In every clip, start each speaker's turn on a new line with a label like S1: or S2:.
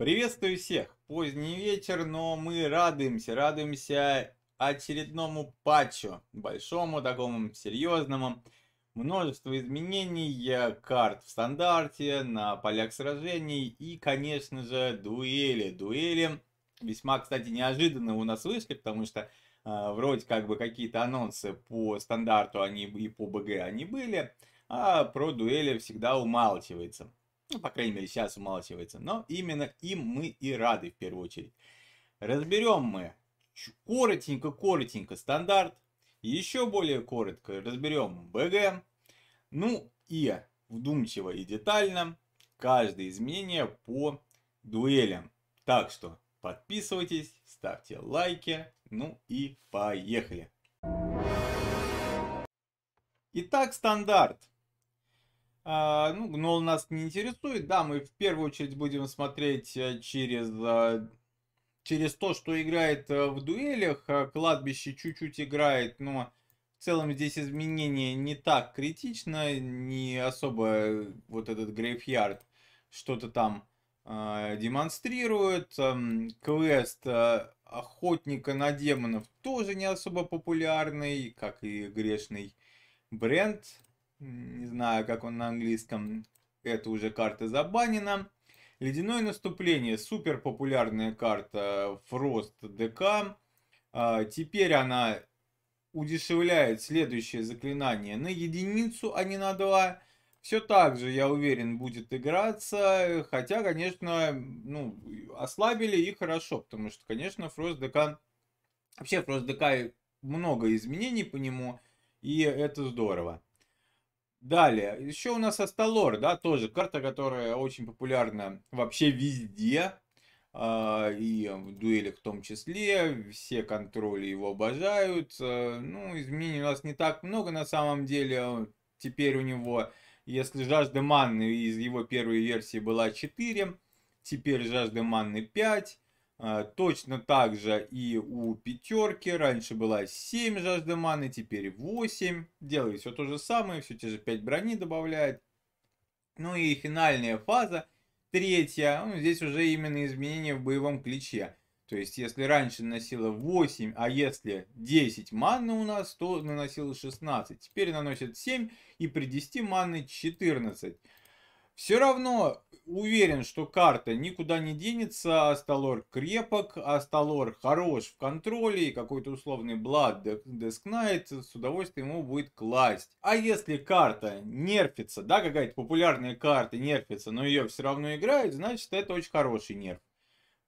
S1: Приветствую всех! Поздний вечер, но мы радуемся, радуемся очередному патчу, большому, такому серьезному. Множество изменений, карт в стандарте, на полях сражений и, конечно же, дуэли. Дуэли весьма, кстати, неожиданно у нас вышли, потому что э, вроде как бы какие-то анонсы по стандарту они и по БГ они были, а про дуэли всегда умалчивается. Ну, по крайней мере, сейчас умалчивается. Но именно им мы и рады в первую очередь. Разберем мы коротенько-коротенько стандарт. Еще более коротко разберем БГ. Ну и вдумчиво и детально каждое изменение по дуэлям. Так что подписывайтесь, ставьте лайки, ну и поехали. Итак, стандарт. Uh, ну, Гнол нас не интересует. Да, мы в первую очередь будем смотреть э, через, э, через то, что играет э, в дуэлях. Кладбище чуть-чуть играет, но в целом здесь изменения не так критично, не особо вот этот Грейфьярд что-то там демонстрирует. Um, квест Охотника на демонов тоже не особо популярный, как и грешный бренд. Не знаю, как он на английском. Это уже карта забанена. Ледяное наступление. Супер популярная карта Фрост ДК. А, теперь она удешевляет следующее заклинание на единицу, а не на два. Все так же, я уверен, будет играться. Хотя, конечно, ну, ослабили и хорошо. Потому что, конечно, Фрост ДК... Вообще, Фрост ДК много изменений по нему. И это здорово. Далее, еще у нас Асталор, да, тоже карта, которая очень популярна вообще везде, а, и в дуэлях в том числе, все контроли его обожают, э, ну, изменений у нас не так много на самом деле, а теперь у него, если жажда манны из его первой версии была 4, теперь жажда манны 5, а, точно так же и у пятерки. Раньше была 7 жажды маны, теперь 8. Делает все то же самое, все те же 5 брони добавляет. Ну и финальная фаза, третья. Ну, здесь уже именно изменения в боевом ключе. То есть, если раньше наносила 8, а если 10 маны у нас, то наносила 16. Теперь наносит 7 и при 10 маны 14. Все равно уверен, что карта никуда не денется, а Асталор крепок, Асталор хорош в контроле, и какой-то условный Блад Дескнайт с удовольствием ему будет класть. А если карта нерфится, да, какая-то популярная карта нерфится, но ее все равно играют, значит это очень хороший нерф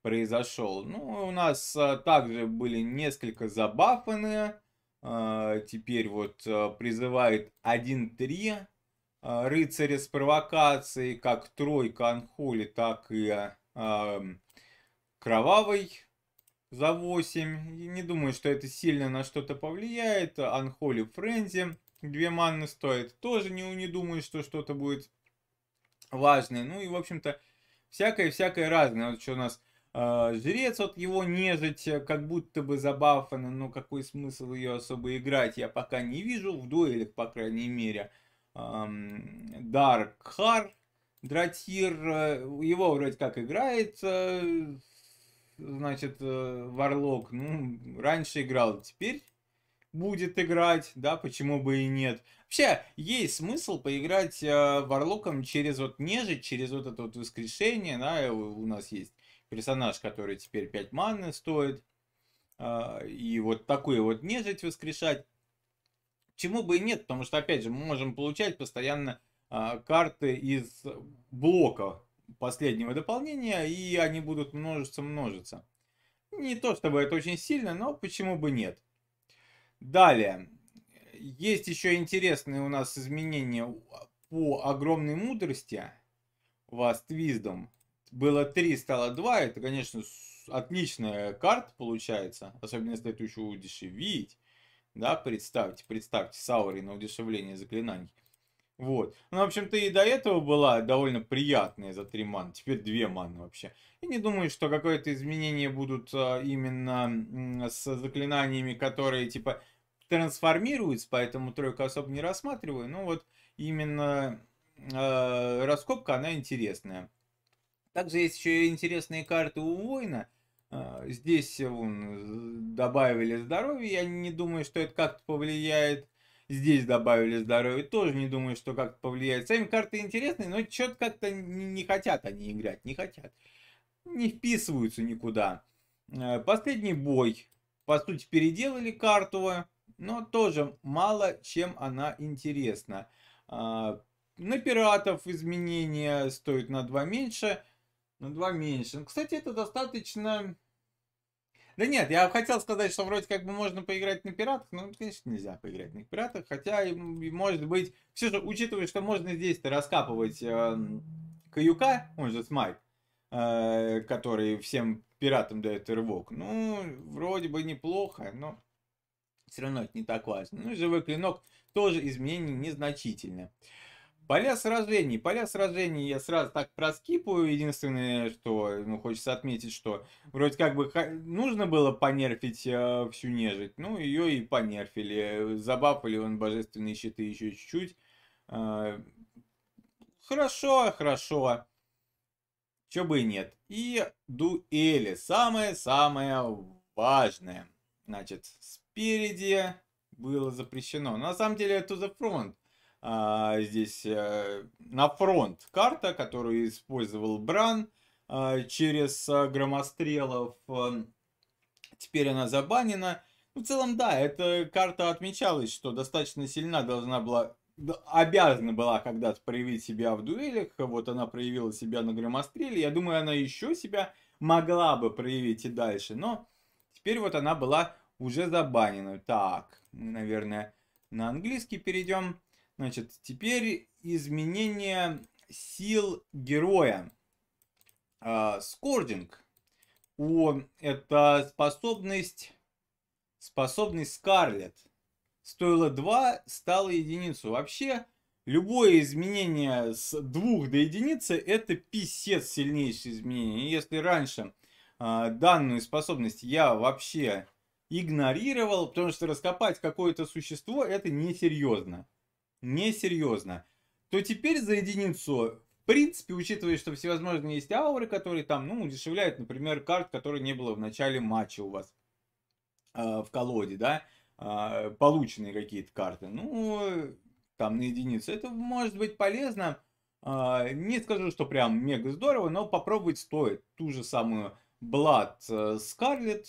S1: произошел. Ну, у нас а, также были несколько забафаны. А, теперь вот а, призывает 1-3 Э, рыцаря с провокацией, как тройка Анхоли, так и э, кровавый за 8. Не думаю, что это сильно на что-то повлияет. Анхоли Френзи 2 манны стоит. Тоже не, не думаю, что что-то будет важное. Ну и, в общем-то, всякое-всякое разное. Вот что у нас э, жрец, вот его нежить, э, как будто бы забафана, но какой смысл ее особо играть, я пока не вижу, в дуэлях, по крайней мере. Даркхар Дратир, э, его вроде как играет, значит, э, Варлок, ну, раньше играл, теперь будет играть, да, почему бы и нет. Вообще, есть смысл поиграть э, Варлоком через вот нежить, через вот это вот воскрешение, да, у, у нас есть персонаж, который теперь 5 маны стоит, э, и вот такой вот нежить воскрешать. Почему бы и нет? Потому что, опять же, мы можем получать постоянно а, карты из блока последнего дополнения, и они будут множиться, множиться. Не то чтобы это очень сильно, но почему бы нет. Далее. Есть еще интересные у нас изменения по огромной мудрости. Вас Wisdom. Было 3, стало 2. Это, конечно, отличная карта получается. Особенно если это еще удешевить да, представьте, представьте, саури на удешевление заклинаний. Вот. Ну, в общем-то, и до этого была довольно приятная за три маны. Теперь две маны вообще. И не думаю, что какое-то изменение будут а, именно с заклинаниями, которые, типа, трансформируются, поэтому тройку особо не рассматриваю. Но ну, вот именно э, раскопка, она интересная. Также есть еще интересные карты у воина – а, здесь вон, э, добавили здоровье, я не думаю, что это как-то повлияет. Здесь добавили здоровье, тоже не думаю, что как-то повлияет. Сами карты интересные, но что-то как-то не, не хотят они играть, не хотят. Не вписываются никуда. Э, последний бой. По сути, переделали карту, но тоже мало чем она интересна. А, на пиратов изменения стоит на 2 меньше на 2 меньше. Ну Кстати, это достаточно... Да нет, я хотел сказать, что вроде как бы можно поиграть на пиратах, но, конечно, нельзя поиграть на пиратах. Хотя, может быть, все же, учитывая, что можно здесь-то раскапывать э, каюка, он же смайт, э, который всем пиратам дает рывок. Ну, вроде бы неплохо, но все равно это не так важно. Ну, и живой клинок тоже изменение незначительно. Поля сражений. Поля сражений я сразу так проскипаю. Единственное, что ну, хочется отметить, что вроде как бы нужно было понерфить э, всю нежить. Ну, ее и понерфили. Забафали он божественные щиты еще чуть-чуть. Э, хорошо, хорошо. Чего бы и нет. И дуэли. Самое-самое важное. Значит, спереди было запрещено. на самом деле, это за фронт а, здесь а, на фронт карта, которую использовал Бран а, через а, громострелов. А, теперь она забанена. Ну, в целом, да, эта карта отмечалась, что достаточно сильна должна была обязана была когда-то проявить себя в дуэлях, вот она проявила себя на громостреле, я думаю, она еще себя могла бы проявить и дальше, но теперь вот она была уже забанена. Так, наверное, на английский перейдем. Значит, теперь изменение сил героя. А, скординг. У, это способность, способность Скарлет. Стоило 2, стало единицу. Вообще, любое изменение с 2 до единицы, это писец сильнейшее изменение. Если раньше а, данную способность я вообще игнорировал, потому что раскопать какое-то существо, это несерьезно несерьезно, то теперь за единицу, в принципе, учитывая, что всевозможные есть ауры, которые там, ну, удешевляют, например, карт, которые не было в начале матча у вас э, в колоде, да, э, полученные какие-то карты, ну, там на единицу, это может быть полезно. Э, не скажу, что прям мега здорово, но попробовать стоит ту же самую Blood э, Scarlet,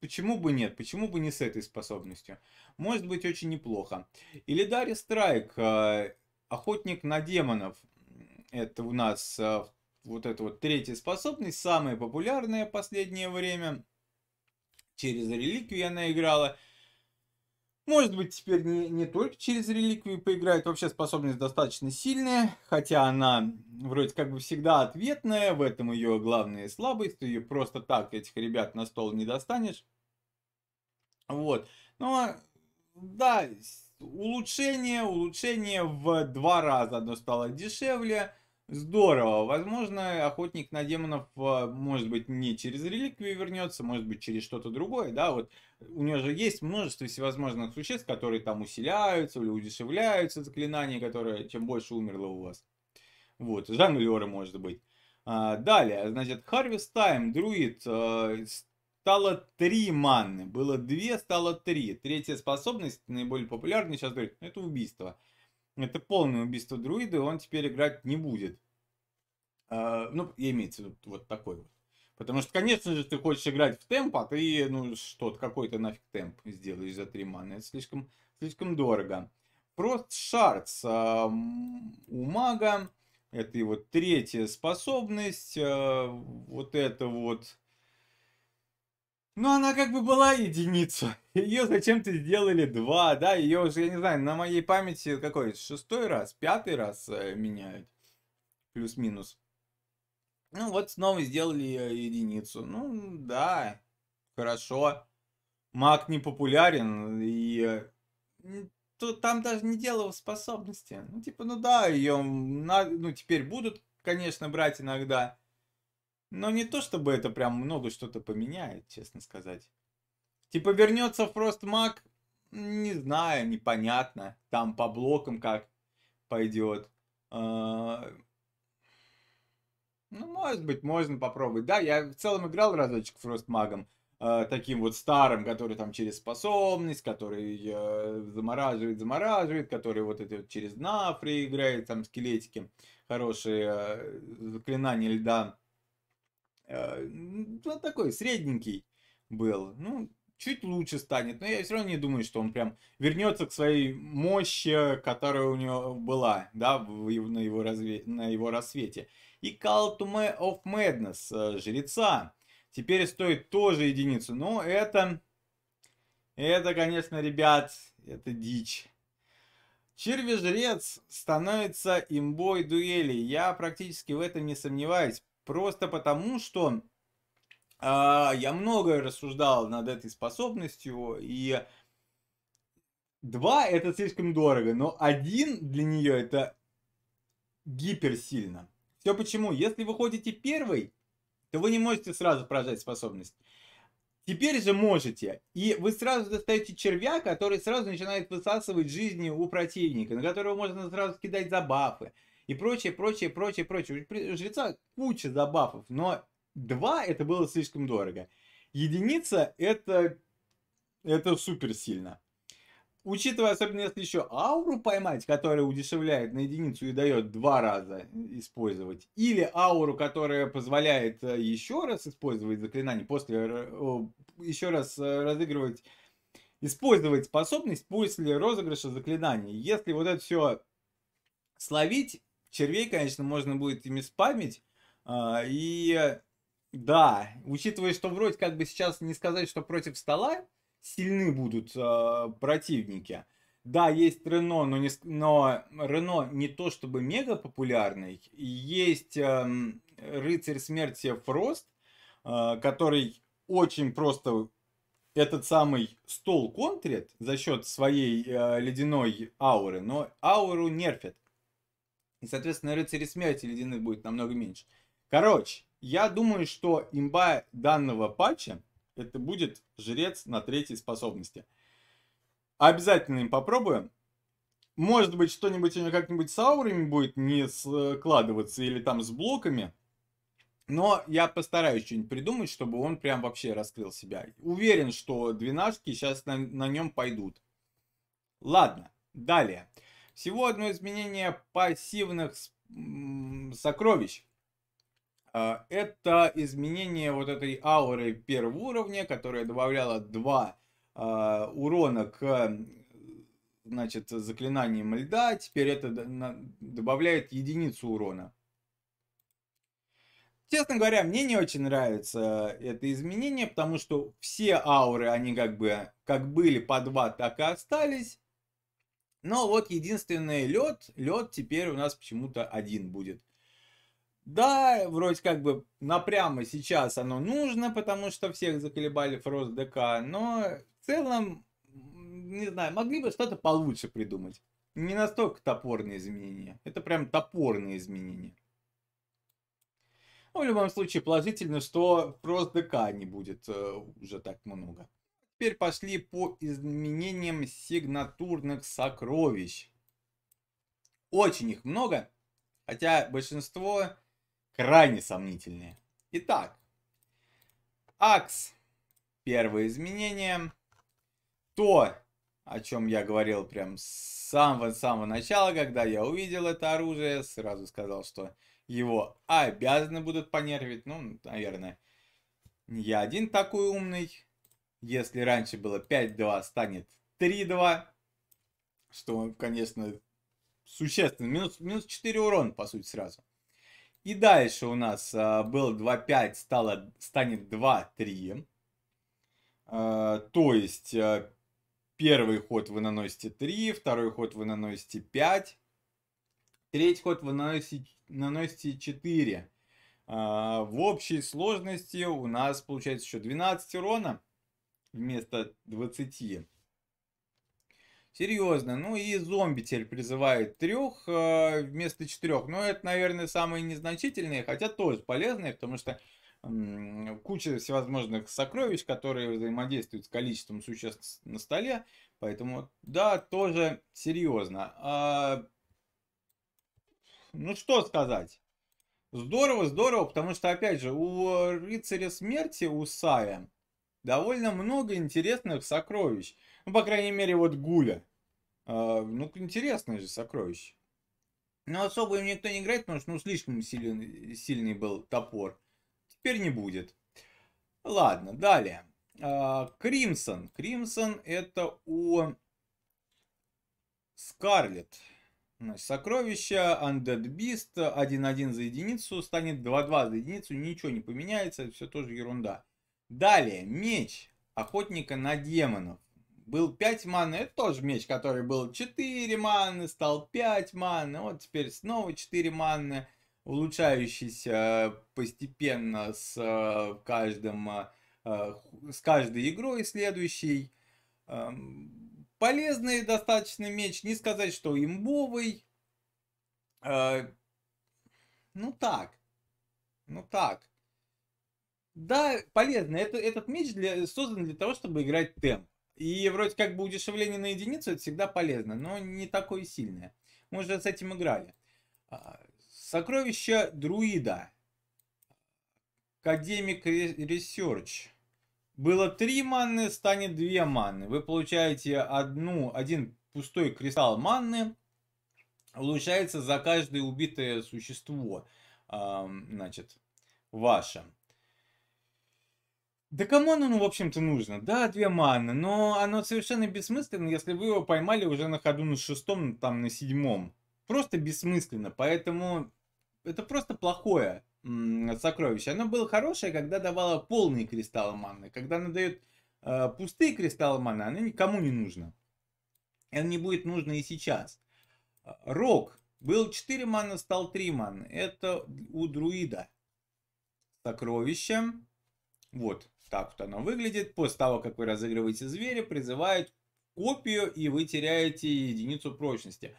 S1: Почему бы нет? Почему бы не с этой способностью? может быть очень неплохо. или Илидари Страйк, э, Охотник на демонов, это у нас э, вот эта вот третья способность, самая популярная в последнее время. Через реликвию она играла. Может быть, теперь не, не только через реликвию поиграет. Вообще способность достаточно сильная, хотя она вроде как бы всегда ответная. В этом ее главная слабость. Ты ее просто так этих ребят на стол не достанешь. Вот. Но ну, а да, улучшение, улучшение в два раза оно стало дешевле. Здорово. Возможно, охотник на демонов, э, может быть, не через реликвию вернется, может быть, через что-то другое, да, вот у него же есть множество всевозможных существ, которые там усиляются или удешевляются заклинания, которые чем больше умерло у вас. Вот, жонглеры, может быть. А, далее, значит, Harvest Time, друид, стало три маны Было две, стало три. Третья способность, наиболее популярная, сейчас говорит, «Ну, это убийство. Это полное убийство друида, он теперь играть не будет. А, ну, имеется в виду вот такой вот. Потому что, конечно же, ты хочешь играть в темп, а ты, ну, что-то, какой-то нафиг темп сделаешь за три маны. Это слишком, слишком дорого. Просто шарц а, у мага. Это его третья способность. А, вот это вот ну она как бы была единица. Ее зачем-то сделали два, да, ее уже, я не знаю, на моей памяти какой, шестой раз, пятый раз э, меняют. Плюс-минус. Ну вот снова сделали э, единицу. Ну да, хорошо. Маг не популярен, и э, тут там даже не дело в способности. Ну типа, ну да, ее, на... ну теперь будут, конечно, брать иногда. Но не то, чтобы это прям много что-то поменяет, честно сказать. Типа вернется Frost Frostmag, не знаю, непонятно. Там по блокам как пойдет. А, ну, может быть, можно попробовать. Да, я в целом играл разочек Фростмагом, э, таким вот старым, который там через способность, который э, замораживает, замораживает, который вот это вот через нафри играет, там скелетики, хорошие э, заклинания льда а, вот такой средненький был. Ну, чуть лучше станет, но я все равно не думаю, что он прям вернется к своей мощи, которая у него была, да, в, на, его разве, на его рассвете. И Call to Ma of Madness, э, Жреца, теперь стоит тоже единицу, но это, это, конечно, ребят, это дичь. Черви-жрец становится имбой дуэли. Я практически в этом не сомневаюсь. Просто потому, что э, я много рассуждал над этой способностью, и два это слишком дорого, но один для нее это гиперсильно. Все почему? Если вы ходите первый, то вы не можете сразу прожать способность. Теперь же можете. И вы сразу достаете червя, который сразу начинает высасывать жизни у противника, на которого можно сразу кидать забафы и прочее, прочее, прочее, прочее. У жреца куча забафов, но два это было слишком дорого. Единица это, это супер сильно. Учитывая, особенно если еще ауру поймать, которая удешевляет на единицу и дает два раза использовать, или ауру, которая позволяет э, еще раз использовать заклинание, после э, еще раз э, разыгрывать, использовать способность после розыгрыша заклинаний. Если вот это все словить, червей, конечно, можно будет ими спамить. А, и да, учитывая, что вроде как бы сейчас не сказать, что против стола сильны будут а, противники. Да, есть Рено, но, не, но Рено не то чтобы мега популярный. Есть эм, рыцарь смерти Фрост, э, который очень просто этот самый стол контрит за счет своей э, ледяной ауры, но ауру нерфит. И, соответственно, рыцарей смерти ледяных будет намного меньше. Короче, я думаю, что имба данного патча это будет жрец на третьей способности. Обязательно им попробуем. Может быть, что-нибудь у него как-нибудь с аурами будет не складываться или там с блоками. Но я постараюсь что-нибудь придумать, чтобы он прям вообще раскрыл себя. Уверен, что двенашки сейчас на, на нем пойдут. Ладно, далее. Всего одно изменение пассивных сокровищ. А, это изменение вот этой ауры первого уровня, которая добавляла два а, урона к значит, заклинаниям льда. Теперь это добавляет единицу урона. Честно говоря, мне не очень нравится это изменение, потому что все ауры, они как бы, как были по два так и остались. Но вот единственный лед, лед теперь у нас почему-то один будет. Да, вроде как бы напрямо сейчас оно нужно, потому что всех заколебали Фрост ДК, но в целом, не знаю, могли бы что-то получше придумать. Не настолько топорные изменения. Это прям топорные изменения. Ну, в любом случае, положительно, что Фрост ДК не будет э, уже так много. Теперь пошли по изменениям сигнатурных сокровищ. Очень их много, хотя большинство крайне сомнительные. Итак, АКС. Первое изменение. То, о чем я говорил прям с самого-самого начала, когда я увидел это оружие, сразу сказал, что его обязаны будут понервить. Ну, наверное, не я один такой умный. Если раньше было 5-2, станет 3-2. Что, конечно, существенно. Минус, минус 4 урон по сути, сразу. И дальше у нас а, было 2-5, стало, станет 2-3. А, то есть а, первый ход вы наносите 3, второй ход вы наносите 5, третий ход вы наносите, наносите 4. А, в общей сложности у нас получается еще 12 урона вместо 20. Серьезно. Ну и зомби теперь призывает трех э, вместо четырех. Но ну, это, наверное, самые незначительные, хотя тоже полезные, потому что э, куча всевозможных сокровищ, которые взаимодействуют с количеством существ на столе. Поэтому, да, тоже серьезно. А, ну что сказать? Здорово, здорово, потому что, опять же, у э, рыцаря смерти, у Сая, довольно много интересных сокровищ. Ну, по крайней мере, вот Гуля. А, ну, интересное же сокровище. Но особо им никто не играет, потому что ну, слишком силен, сильный был топор. Теперь не будет. Ладно, далее. А, Кримсон. Кримсон это у Скарлет. Значит, сокровище, Undead Beast, 1-1 за единицу, станет 2-2 за единицу, ничего не поменяется, все тоже ерунда. Далее, меч охотника на демонов. Был 5 маны, это тоже меч, который был 4 маны, стал 5 маны, вот теперь снова 4 маны, улучшающийся э, постепенно с э, каждым, э, с каждой игрой следующей. Эм, полезный достаточно меч, не сказать, что имбовый. Ну так, ну так. Да, полезно. Это, этот меч для, создан для того, чтобы играть темп. И вроде как бы удешевление на единицу это всегда полезно, но не такое сильное. Мы уже с этим играли. А, сокровища друида. Академик ресерч. Было три маны, станет две маны. Вы получаете одну, один пустой кристалл манны. Улучшается за каждое убитое существо. Значит, ваше. Да кому оно, ну, в общем-то, нужно? Да, две маны, но оно совершенно бессмысленно, если вы его поймали уже на ходу на шестом, там, на седьмом. Просто бессмысленно, поэтому это просто плохое сокровище. Оно было хорошее, когда давало полные кристаллы маны. Когда она дает э, пустые кристаллы маны, оно никому не нужно. И оно не будет нужно и сейчас. Рок. Был 4 маны, стал 3 маны. Это у друида. Сокровище. Вот, так вот оно выглядит. После того, как вы разыгрываете зверя, призывает копию, и вы теряете единицу прочности.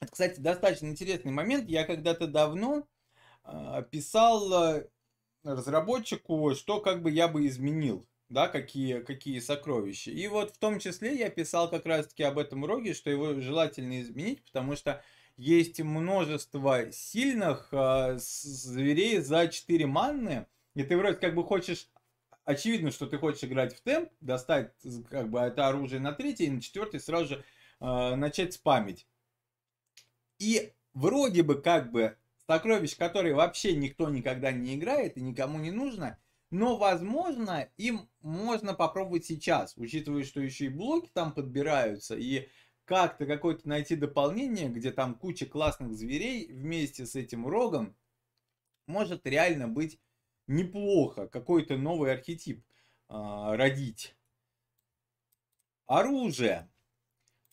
S1: Это, кстати, достаточно интересный момент. Я когда-то давно а, писал э, разработчику, что как бы я бы изменил, да, какие, какие сокровища. И вот в том числе я писал как раз-таки об этом уроке, что его желательно изменить, потому что есть множество сильных э, зверей за 4 манны, и ты вроде как бы хочешь очевидно, что ты хочешь играть в темп, достать как бы это оружие на третий и на четвертый сразу же э, начать спамить. И вроде бы как бы сокровищ, которые вообще никто никогда не играет и никому не нужно, но, возможно, им можно попробовать сейчас, учитывая, что еще и блоки там подбираются, и как-то какое-то найти дополнение, где там куча классных зверей вместе с этим рогом, может реально быть неплохо какой-то новый архетип э, родить. Оружие.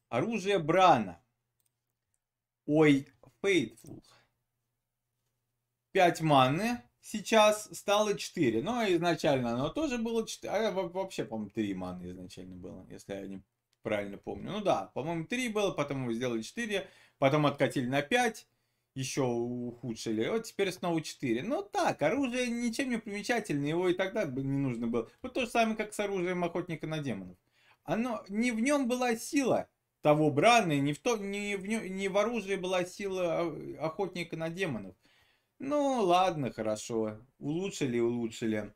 S1: Оружие Брана. Ой, Faithful. 5 маны сейчас стало 4. Но изначально оно тоже было 4. А вообще, по-моему, 3 маны изначально было, если я не правильно помню. Ну да, по-моему, 3 было, потом его сделали 4, потом откатили на 5 еще ухудшили. Вот теперь снова 4. Ну так, оружие ничем не примечательное, его и тогда не нужно было. Вот то же самое, как с оружием охотника на демонов. Оно не в нем была сила того браны, не в, то, не в, не в оружии была сила а, охотника на демонов. Ну ладно, хорошо. Улучшили, улучшили.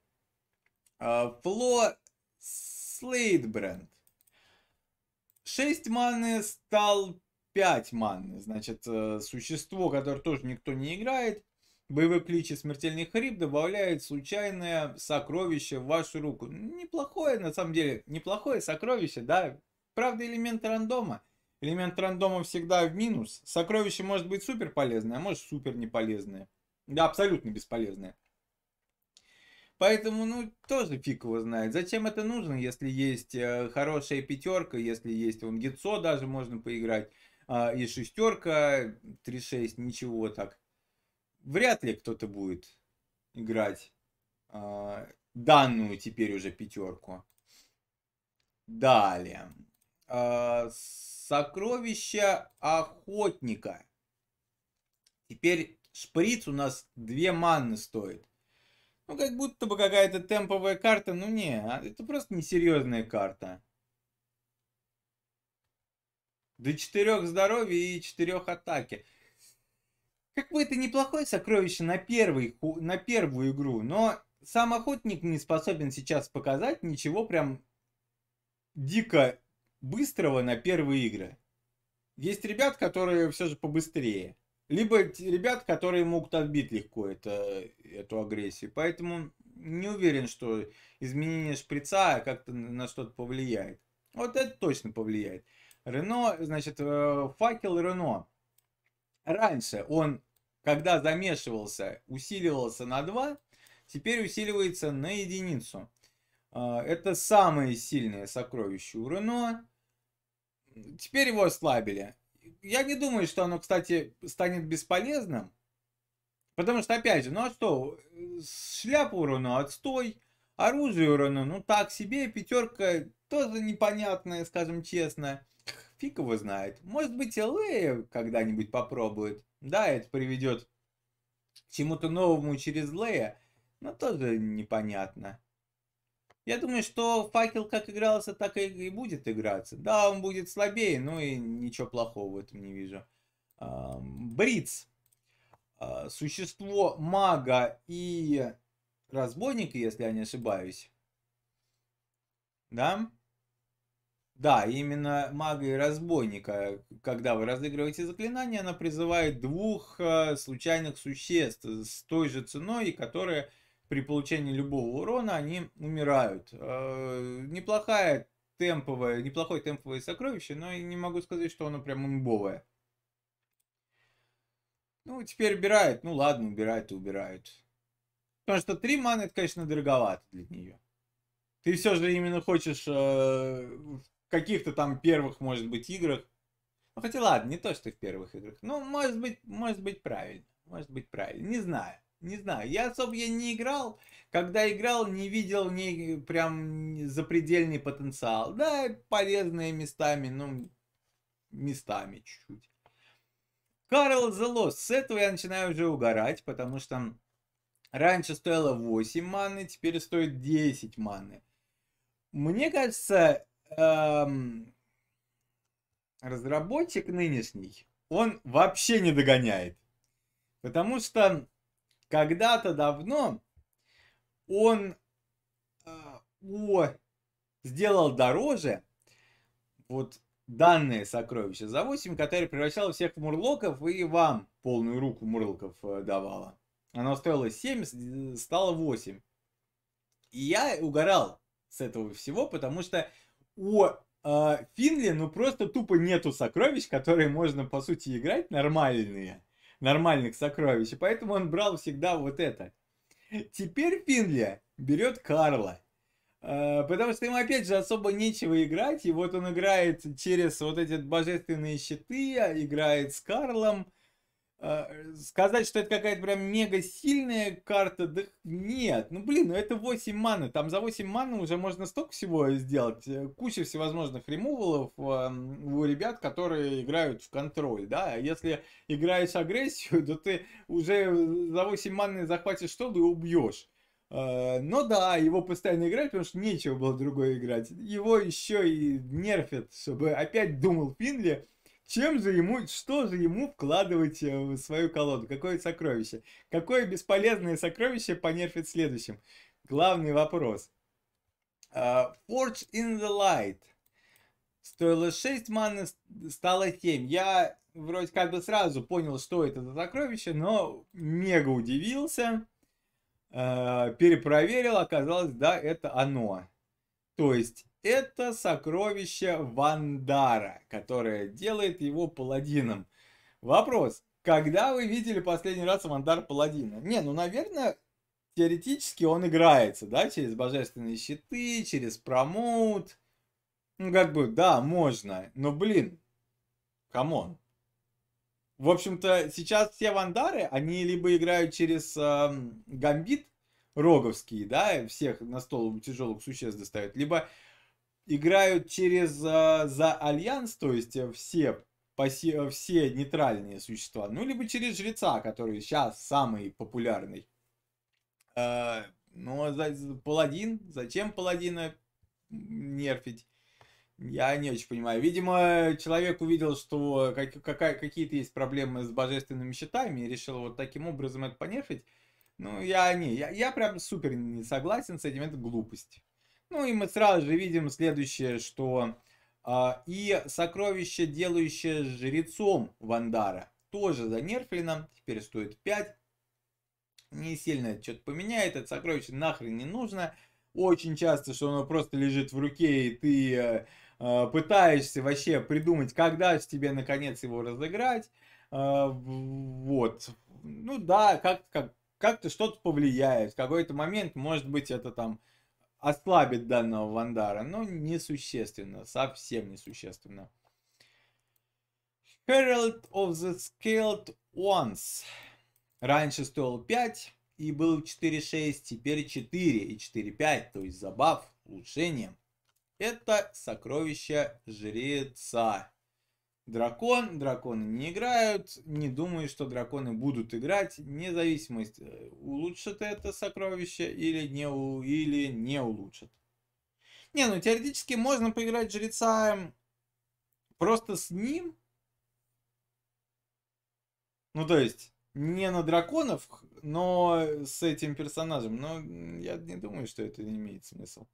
S1: Фло Слейдбренд. 6 маны стал 5 манны. Значит, э, существо, которое тоже никто не играет, боевой клич и смертельный хрип добавляет случайное сокровище в вашу руку. Неплохое, на самом деле, неплохое сокровище, да. Правда, элемент рандома. Элемент рандома всегда в минус. Сокровище может быть супер полезное, а может супер неполезное. Да, абсолютно бесполезное. Поэтому, ну, тоже фиг его знает. Зачем это нужно, если есть э, хорошая пятерка, если есть он Гитсо даже можно поиграть а, и шестерка 3-6, ничего так. Вряд ли кто-то будет играть а, данную теперь уже пятерку. Далее. А, сокровища охотника. Теперь шприц у нас 2 манны стоит. Ну, как будто бы какая-то темповая карта. Ну, не, а, это просто несерьезная карта. До четырех здоровья и четырех атаки. Как бы это неплохое сокровище на, первый, на первую игру, но сам охотник не способен сейчас показать ничего прям дико быстрого на первые игры. Есть ребят, которые все же побыстрее. Либо ребят, которые могут отбить легко это, эту агрессию. Поэтому не уверен, что изменение шприца как-то на что-то повлияет. Вот это точно повлияет. Рено, значит, э, факел Рено. Раньше он, когда замешивался, усиливался на 2, теперь усиливается на единицу. Э, это самое сильное сокровище у Рено. Теперь его ослабили. Я не думаю, что оно, кстати, станет бесполезным. Потому что, опять же, ну а что, шляпа у Рено отстой, оружие у Рено, ну так себе, пятерка тоже непонятная, скажем честно. Фиг его знает. Может быть, Лэй когда-нибудь попробует. Да, это приведет к чему-то новому через Лэя. но тоже непонятно. Я думаю, что факел как игрался, так и будет играться. Да, он будет слабее, но и ничего плохого в этом не вижу. Бриц. А, существо мага и разбойника, если я не ошибаюсь. Да? Да, именно мага и разбойника. Когда вы разыгрываете заклинание, она призывает двух э, случайных существ с той же ценой, которые при получении любого урона они умирают. Э, неплохая темповое, неплохое темповое сокровище, но не могу сказать, что оно прям имбовое. Ну, теперь убирает. Ну ладно, убирает и убирает. Потому что три маны, это, конечно, дороговато для нее. Ты все же именно хочешь э, каких-то там первых, может быть, играх. Ну, хотя ладно, не то, что в первых играх. Ну, может быть, может быть правильно. Может быть правильно. Не знаю. Не знаю. Я особо я не играл. Когда играл, не видел не прям запредельный потенциал. Да, полезные местами, ну, местами чуть-чуть. Карл Зелос. С этого я начинаю уже угорать, потому что раньше стоило 8 маны, теперь стоит 10 маны. Мне кажется, эм, разработчик нынешний, он вообще не догоняет. Потому что когда-то давно он э, о, сделал дороже вот данное сокровище за 8, которое превращало всех в мурлоков и вам полную руку мурлоков э, давало. Оно стоило 7, э, стало 8. И я угорал с этого всего, потому что у э, а, Финли, ну, просто тупо нету сокровищ, которые можно, по сути, играть нормальные, нормальных сокровищ, поэтому он брал всегда вот это. Теперь Финли берет Карла, а, потому что ему, опять же, особо нечего играть, и вот он играет через вот эти божественные щиты, а, играет с Карлом, Э, сказать, что это какая-то прям мега сильная карта, да нет. Ну блин, ну это 8 маны. Там за 8 маны уже можно столько всего сделать. Э, куча всевозможных ремувалов а, у ребят, которые играют в контроль, да. А если играешь агрессию, то ты уже э, за 8 маны захватишь что-то и убьешь. Но да, его постоянно играть, потому что нечего было другое играть. Его еще и нерфят, чтобы опять думал Финли, чем же ему, что же ему вкладывать э, в свою колоду? Какое сокровище? Какое бесполезное сокровище понерфит следующим? Главный вопрос. Uh, Forge in the Light. Стоило 6 маны, стало 7. Я вроде как бы сразу понял, что это за сокровище, но мега удивился. Uh, перепроверил, оказалось, да, это оно. То есть это сокровище Вандара, которое делает его паладином. Вопрос, когда вы видели последний раз Вандар паладина? Не, ну, наверное, теоретически он играется, да, через божественные щиты, через промоут. Ну, как бы, да, можно, но, блин, камон. В общем-то, сейчас все вандары, они либо играют через э, гамбит роговский, да, всех на стол тяжелых существ достают, либо играют через э, за альянс, то есть э, все посе, э, все нейтральные существа, ну либо через жреца, который сейчас самый популярный. Э, ну а за, паладин, зачем паладина нерфить? Я не очень понимаю. Видимо, человек увидел, что как, какая, какие-то есть проблемы с божественными щитами и решил вот таким образом это понерфить. Ну, я не, я, я прям супер не согласен с этим, это глупость. Ну и мы сразу же видим следующее, что а, и сокровище, делающее жрецом Вандара, тоже занерфлено, теперь стоит 5. Не сильно что-то поменяет, это сокровище нахрен не нужно. Очень часто, что оно просто лежит в руке, и ты э, а, пытаешься вообще придумать, когда же тебе наконец его разыграть. Э, вот. Ну да, как-то как, как, как что-то повлияет. В какой-то момент, может быть, это там ослабит данного Вандара, но несущественно, совсем несущественно. Herald of the Scaled Ones. Раньше стоил 5 и был 4.6, теперь 4 и 4.5, то есть забав, улучшение. Это сокровище жреца дракон, драконы не играют, не думаю, что драконы будут играть, независимость, э, улучшат это сокровище или не, у... или не улучшит. Не, ну теоретически можно поиграть жреца просто с ним. Ну то есть, не на драконов, но с этим персонажем. Но я не думаю, что это имеет смысл.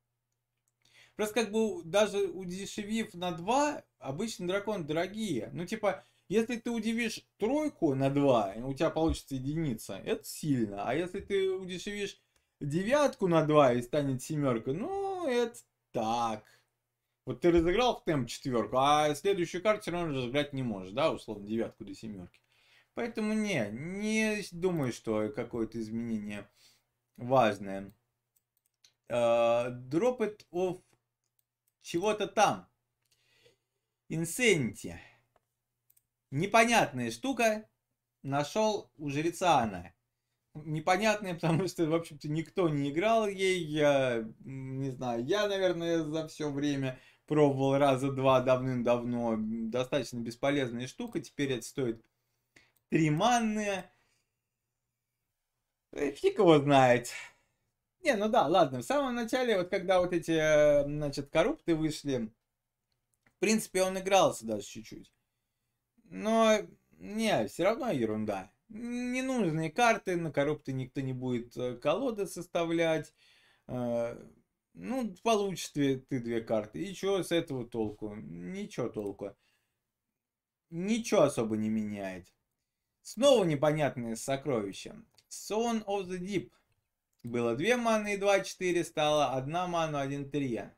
S1: Просто как бы даже удешевив на 2, обычно драконы дорогие. Ну, типа, если ты удивишь тройку на 2, у тебя получится единица, это сильно. А если ты удешевишь девятку на 2 и станет семерка, ну, это так. Вот ты разыграл в темп четверку, а следующую карту все равно разыграть не можешь, да, условно, девятку до семерки. Поэтому не, не думаю, что какое-то изменение важное. Uh, а, drop it of чего-то там. Инсенти. Непонятная штука. Нашел у жреца она. Непонятная, потому что, в общем-то, никто не играл ей. Я, не знаю, я, наверное, за все время пробовал раза два давным-давно. Достаточно бесполезная штука. Теперь это стоит три манны. Э, фиг его знает. Не, ну да, ладно. В самом начале, вот когда вот эти, э, значит, коррупты вышли, в принципе, он игрался даже чуть-чуть. Но, э, не, все равно ерунда. Ненужные карты, на коррупты никто не будет э, колоды составлять. Ну, получишь ты, две карты. И чего с этого толку? Ничего толку. Ничего особо не меняет. Снова непонятное сокровище. Son of the Deep – было 2 маны и 2-4, стало 1 ману 1-3.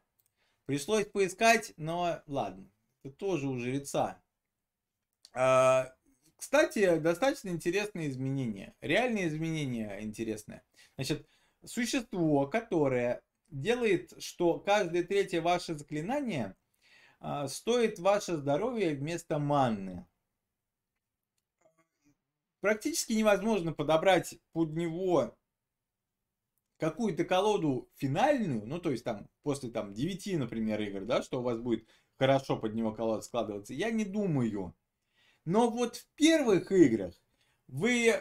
S1: Пришлось поискать, но ладно. Это тоже у жреца. А, кстати, достаточно интересные изменения. Реальные изменения интересные. Значит, существо, которое делает, что каждое третье ваше заклинание а, стоит ваше здоровье вместо манны. Практически невозможно подобрать под него какую-то колоду финальную, ну, то есть там после там 9, например, игр, да, что у вас будет хорошо под него колода складываться, я не думаю. Но вот в первых играх вы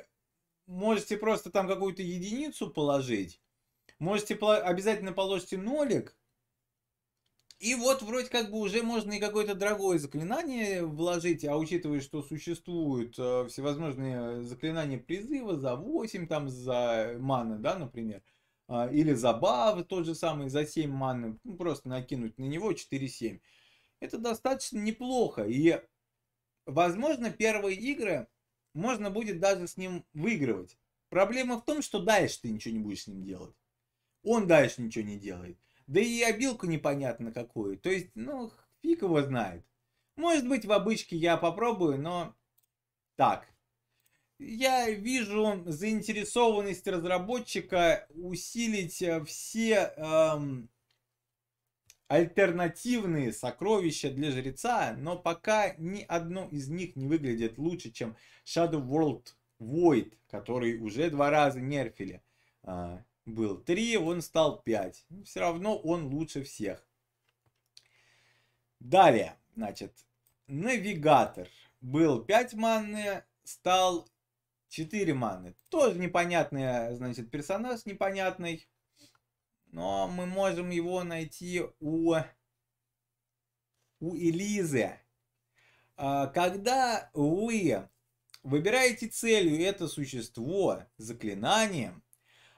S1: можете просто там какую-то единицу положить, можете обязательно положите нолик, и вот вроде как бы уже можно и какое-то дорогое заклинание вложить, а учитывая, что существуют э, всевозможные э, заклинания призыва за 8, там за маны, да, например – а, или забавы тот же самый за 7 маны, ну, просто накинуть на него 4-7. Это достаточно неплохо. И, возможно, первые игры можно будет даже с ним выигрывать. Проблема в том, что дальше ты ничего не будешь с ним делать. Он дальше ничего не делает. Да и обилку непонятно какую. То есть, ну, фиг его знает. Может быть, в обычке я попробую, но так, я вижу заинтересованность разработчика усилить э, все эм, альтернативные сокровища для жреца, но пока ни одно из них не выглядит лучше, чем Shadow World Void, который уже два раза нерфили. Э, был 3, он стал 5. Все равно он лучше всех. Далее, значит, навигатор. Был 5 манны, стал 4 маны. Тоже непонятный, значит, персонаж непонятный. Но мы можем его найти у, у Элизы. А, когда вы выбираете целью это существо заклинанием,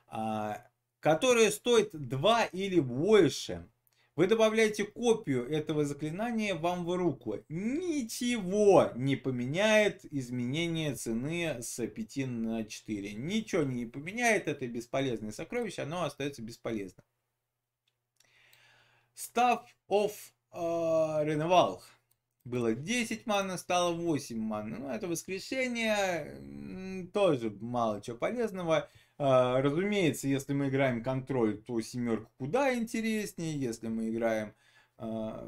S1: а, которое стоит 2 или больше, вы добавляете копию этого заклинания вам в руку. Ничего не поменяет изменение цены с 5 на 4. Ничего не поменяет, это бесполезное сокровище, оно остается бесполезным. Став of uh, Renewal. Было 10 маны, стало 8 маны. Ну, это воскрешение, тоже мало чего полезного. А, разумеется, если мы играем контроль, то семерка куда интереснее. Если мы играем а,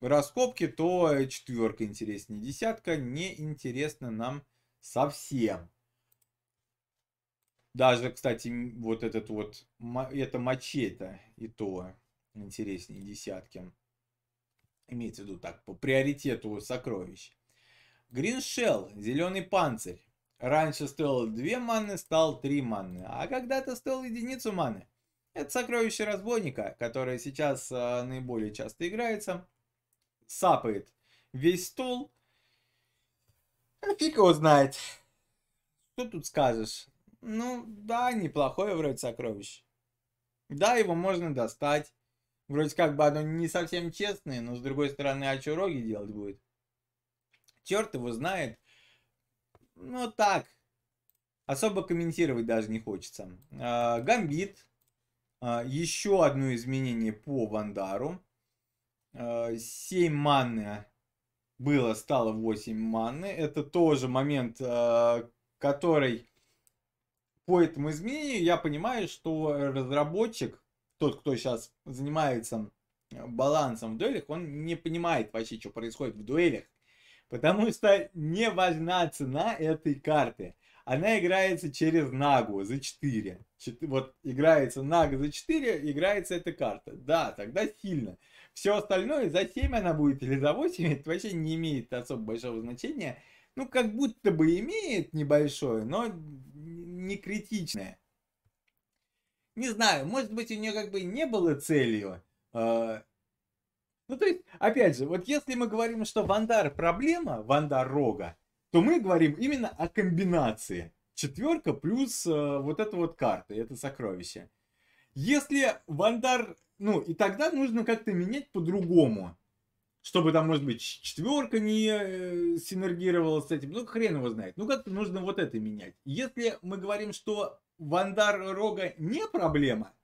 S1: раскопки, то четверка интереснее. Десятка не интересна нам совсем. Даже, кстати, вот этот вот, это мачете и то интереснее десятки. Имеется в виду так, по приоритету сокровищ. Гриншелл, зеленый панцирь. Раньше стоил 2 маны, стал 3 маны, а когда-то стоил единицу маны. Это сокровище разбойника, которое сейчас э, наиболее часто играется. Сапает весь стол. Ну, фиг его знает. Что тут скажешь? Ну, да, неплохое вроде сокровище. Да, его можно достать. Вроде как бы оно не совсем честное, но с другой стороны, а что Роги делать будет? Черт его знает ну так, особо комментировать даже не хочется. А, Гамбит. А, еще одно изменение по Вандару. А, 7 манны было, стало 8 маны. Это тоже момент, а, который по этому изменению я понимаю, что разработчик, тот, кто сейчас занимается э, балансом в дуэлях, он не понимает вообще, что происходит в дуэлях. Потому что не важна цена этой карты. Она играется через Нагу за 4. Вот играется Нага за 4, играется эта карта. Да, тогда сильно. Все остальное за 7 она будет или за 8, это вообще не имеет особо большого значения. Ну, как будто бы имеет небольшое, но не критичное. Не знаю, может быть у нее как бы не было целью а, ну, то есть, опять же, вот если мы говорим, что Вандар проблема, Вандар рога, то мы говорим именно о комбинации. Четверка плюс э, вот эта вот карта, это сокровище. Если Вандар, ну, и тогда нужно как-то менять по-другому. Чтобы там, может быть, четверка не э, синергировала с этим. Ну, хрен его знает. Ну, как-то нужно вот это менять. Если мы говорим, что Вандар Рога не проблема,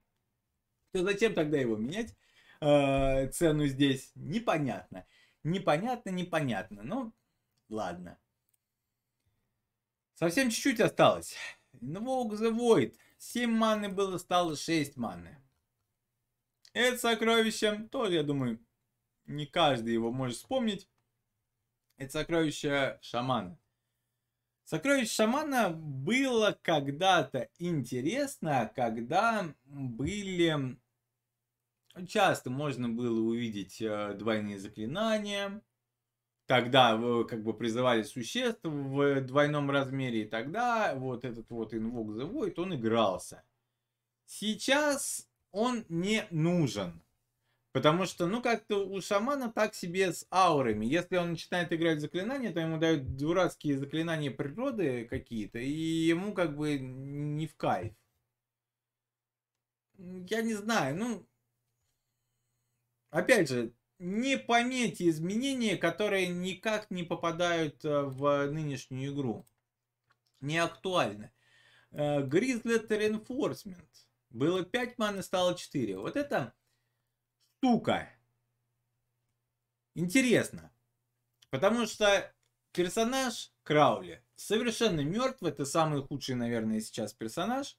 S1: то зачем тогда его менять? э, цену здесь, непонятно. Непонятно, непонятно, но ладно. Совсем чуть-чуть осталось. Invoke the Void. 7 маны было, стало 6 маны. Это сокровище, тоже, я думаю, не каждый его может вспомнить. Это сокровище шамана. Сокровище шамана было когда-то интересно, а когда были часто можно было увидеть э, двойные заклинания, тогда э, как бы призывали существ в двойном размере, и тогда вот этот вот инвок the Void, он игрался. Сейчас он не нужен. Потому что, ну, как-то у шамана так себе с аурами. Если он начинает играть заклинания, то ему дают дурацкие заклинания природы какие-то, и ему как бы не в кайф. Я не знаю, ну, опять же, не пометьте изменения, которые никак не попадают э, в нынешнюю игру. Не актуальны. Э, Grizzlet Reinforcement. Было 5 маны, стало 4. Вот это штука. Интересно. Потому что персонаж Краули совершенно мертвый. Это самый худший, наверное, сейчас персонаж.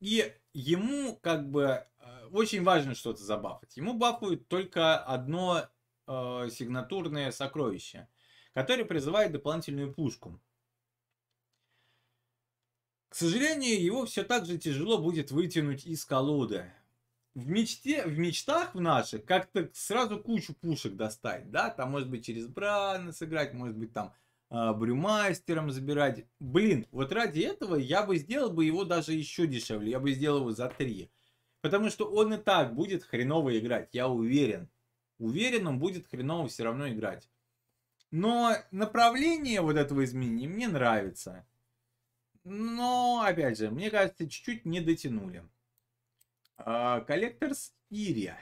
S1: И ему как бы э, очень важно что-то забафать. Ему бафуют только одно э, сигнатурное сокровище, которое призывает дополнительную пушку. К сожалению, его все так же тяжело будет вытянуть из колоды. В, мечте, в мечтах в наших как-то сразу кучу пушек достать, да, там может быть через Брана сыграть, может быть там а, брюмастером забирать. Блин, вот ради этого я бы сделал бы его даже еще дешевле. Я бы сделал его за 3. Потому что он и так будет хреново играть, я уверен. Уверен, он будет хреново все равно играть. Но направление вот этого изменения мне нравится. Но, опять же, мне кажется, чуть-чуть не дотянули. А, Коллекторс Ирия.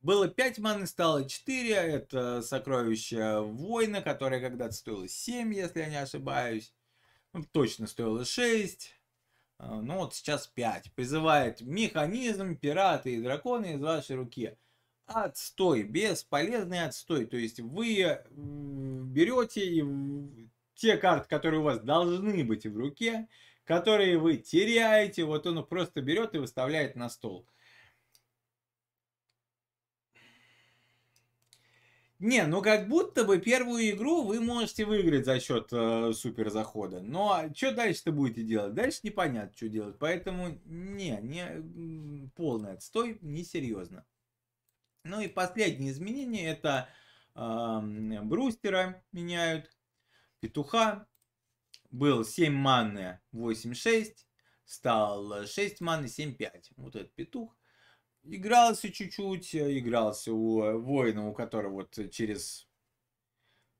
S1: Было 5 маны, стало 4. Это сокровище воина, которое когда-то стоило 7, если я не ошибаюсь. Ну, точно стоило 6. А, ну вот сейчас 5. Призывает механизм, пираты и драконы из вашей руки. Отстой, бесполезный отстой. То есть вы берете и те карты, которые у вас должны быть в руке, которые вы теряете, вот он просто берет и выставляет на стол. Не, ну как будто бы первую игру вы можете выиграть за счет э, супер Но а, что дальше-то будете делать? Дальше непонятно, что делать. Поэтому не, не полный отстой, несерьезно. Ну и последнее изменение это э, брустера меняют, петуха. Был 7 маны 8-6, стал 6 маны 7-5. Вот этот петух. Игрался чуть-чуть, э, игрался у э, воина, у которого вот э, через э,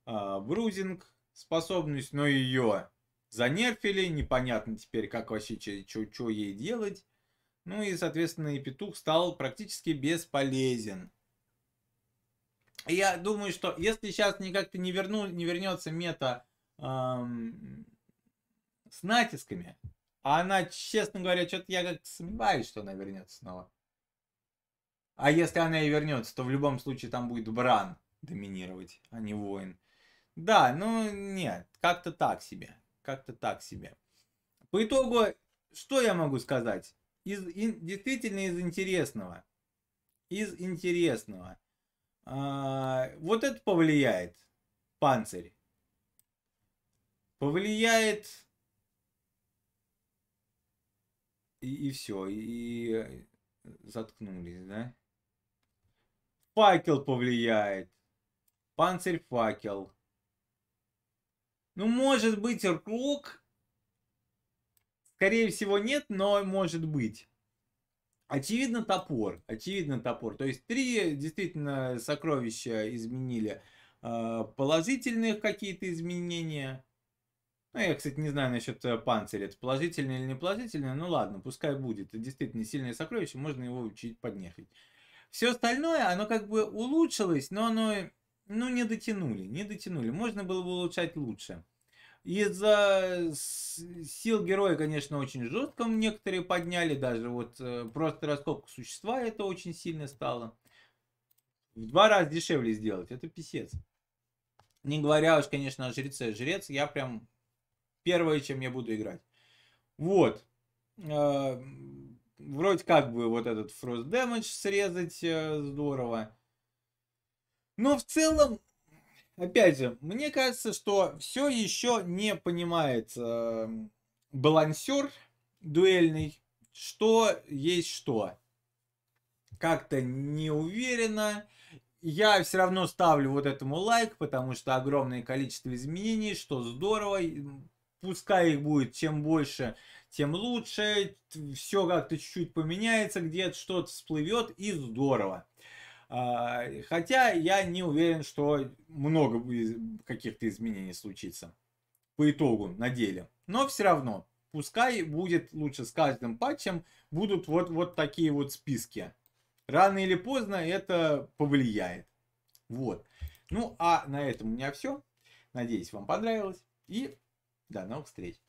S1: а, брузинг способность, но ее занерфили, непонятно теперь, как вообще, что ей делать. Ну и, соответственно, и петух стал практически бесполезен. Я думаю, что если сейчас никак-то не, верну, не вернется мета эм, с натисками, а она, честно говоря, что-то я как сомневаюсь, что она вернется снова. А если она и вернется, то в любом случае там будет Бран доминировать, а не воин. Да, ну нет, как-то так себе. Как-то так себе. По итогу, что я могу сказать? Из, in, действительно из интересного. Из интересного. А, вот это повлияет. Панцирь. Повлияет. И, и все. и заткнулись, да? Факел повлияет. Панцирь факел. Ну, может быть, рок. Скорее всего, нет, но может быть. Очевидно, топор. Очевидно, топор. То есть, три действительно сокровища изменили. А, положительные какие-то изменения. Ну, я, кстати, не знаю насчет э, панциря. Это положительное или не положительное. Ну, ладно, пускай будет. Это действительно сильное сокровище. Можно его чуть поднехать. Все остальное, оно как бы улучшилось, но оно, ну, не дотянули, не дотянули. Можно было бы улучшать лучше. Из-за сил героя, конечно, очень жестко некоторые подняли, даже вот э, просто раскопка существа это очень сильно стало. В два раза дешевле сделать, это писец. Не говоря уж, конечно, о жреце. Жрец я прям первое, чем я буду играть. Вот. Э, вроде как бы вот этот Frost Damage срезать э, здорово. Но в целом, опять же, мне кажется, что все еще не понимает э, эм, балансер дуэльный, что есть что. Как-то не уверенно. Я все равно ставлю вот этому лайк, потому что огромное количество изменений, что здорово. Пускай их будет чем больше, тем лучше. Все как-то чуть-чуть поменяется, где-то что-то всплывет, и здорово. А, хотя я не уверен, что много каких-то изменений случится по итогу на деле. Но все равно, пускай будет лучше с каждым патчем, будут вот, вот такие вот списки. Рано или поздно это повлияет. Вот. Ну, а на этом у меня все. Надеюсь, вам понравилось. И до новых встреч.